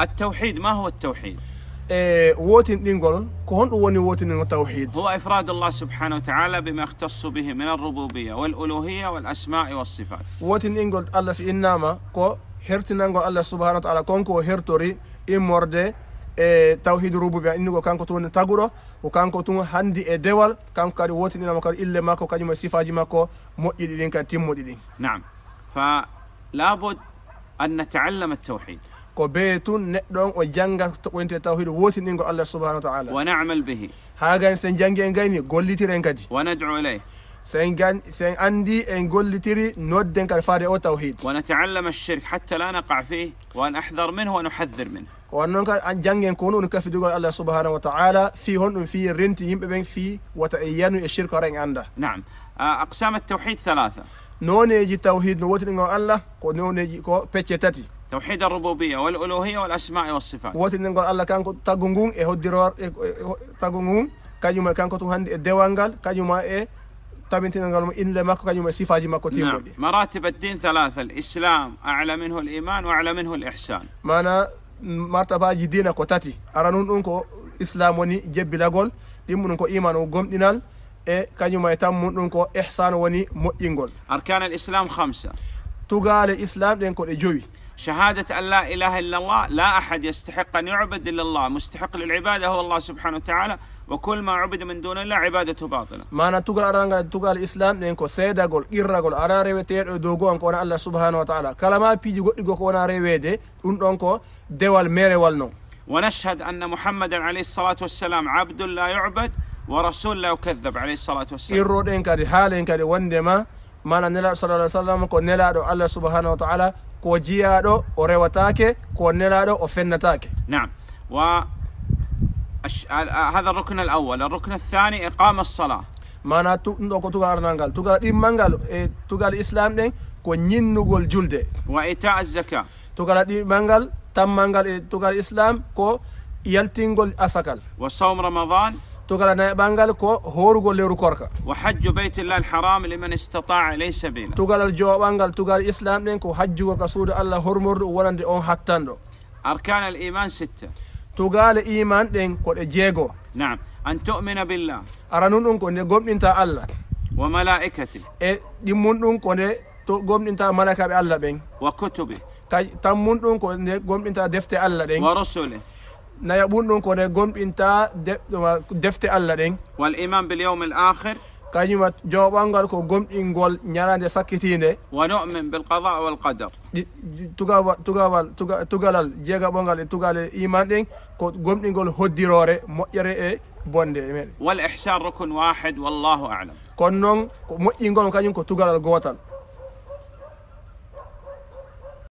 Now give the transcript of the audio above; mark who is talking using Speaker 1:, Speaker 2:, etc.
Speaker 1: التوحيد ما هو التوحيد؟
Speaker 2: دينغول إيه، كون التوحيد
Speaker 1: هو إفراد الله سبحانه وتعالى بما يختص به من الربوبية والألوهية والأسماء والصفات
Speaker 2: ووتن دينغول الله انما كو هرتنانغو الله سبحانه وتعالى كو هرتوري إمورد إيه، توحيد tawhid rububia inni ko kanko tun taguro ko kanko tun handi e dewal kanko kadi wotininama kadi ille makko kañum e sifaji makko moƴƴiɗi ɗin kadi timmuɗi
Speaker 1: نعم nam fa labud an
Speaker 2: ko be tun neɗɗo on o jannga to ɓoyntire tawhido wotinɗingol allah subahanahu wa taala wa namal bihi haa gani sen janngi en gayni gollitiren kadi wa nadu ileyh sen gan sen andi en gollitiri nodden kadi faade o tawhid
Speaker 1: wa nataallam alshirk hatta la naqa fih wa an ahdar minhu wa nuhadir min
Speaker 2: ko wannoon kadi an janngen ko hono on kafidugol allah subahanahu wa taala fi honɗum fi renti yimɓe ɓen fi wata e yanu e shirk hara en annda
Speaker 1: nam aqsam altawhid thalatha
Speaker 2: نونيجي توحيد نوتن نو الله كونونيجي كو بيتشي تاتي توحيد
Speaker 1: الربوبيه والالوهيه والاسماء والصفات نوتن
Speaker 2: نقول الله كان تاغونغون اي هودرور تاغونغون كاجوما كان كو تهاند ديوانغال كاجوما اي تابنتن نقول ان لما كاجوما صفاجي ما كوتيم نعم.
Speaker 1: مراتب الدين ثلاثه الاسلام اعلى منه الايمان واعلى منه الاحسان
Speaker 2: مانا مرتبه جدينا كوتاتي ارانون انكو اسلام وني جبلاغول دي منكو ايمان وغومدينال e يتم e إحسان وني ɗum
Speaker 1: أركان الإسلام خمسة
Speaker 2: تقال الإسلام al islam
Speaker 1: شهادة أن لا إله إلا الله لا أحد يستحق أن يعبد إلا الله مستحق للعبادة هو الله سبحانه وتعالى وكل ما عبد من دون الله عبادته باطلة
Speaker 2: ما نتقل أرانا تقل الإسلام لأنكو سيدا قول إرّا قول أرى ريوتير دوغو أنكو الله سبحانه وتعالى كلما بيجي قول إيقو كونا ريويدي أنكو دوال ميري والنو
Speaker 1: ونشهد أن محمد عليه الصلاة والسلام عبد لا يعبد ورسول لو كذب عليه الصلاة والسلام إرودين كده
Speaker 2: حالين كده وندما mana nelaɗo sallah alih w sallam ko nelaɗo allah subhanahu wa taala ko jiyaɗo o rewatake ko nelaɗo o fennatake
Speaker 1: nam wa hada rukne al awal arrukne althani iqama alsala
Speaker 2: mana ɗum ɗo ko tugal arnal ngal tugal ɗimmal ngal e tugal islam ɗen ko ñinnugol julde wa ita azaka tugal ɗimmal ngal tammal ngal e tugal islam ko yaltingol asakal wa sawm ramadan تقول أنا بانغال كو هورغو ليرو كوركا
Speaker 1: وحج بيت الله الحرام لمن استطاع اليه سبيلا
Speaker 2: تقول الجواب بانقل تقول الاسلام دينكو حج وقصود الله هرمر دي اون حتاندو اركان الايمان سته تقول ايمان دين كو جيغو نعم ان تؤمن بالله ارانون اون كو غومدينتا الله وملائكته إيه اي ديمون اون كو غومدينتا ملائكه بألا بين وكتبه تامون اون كو غومدينتا دفتي الله دين ورسوله نيابون نون كوري غوم انتا دفت الله دين والايمان باليوم الاخر كايما جوبان غال كو غوم ان غول نياراندي ساكيتيني ونؤمن بالقضاء والقدر توغاوا توغاوا توغالال جيغا بونغال توغال ايمان دين كو غوم ان غول هوديروري مويري اي بوندي امين
Speaker 1: والاحسان ركن واحد والله اعلم
Speaker 2: كون نون مو ان غول كو توغالال غوتال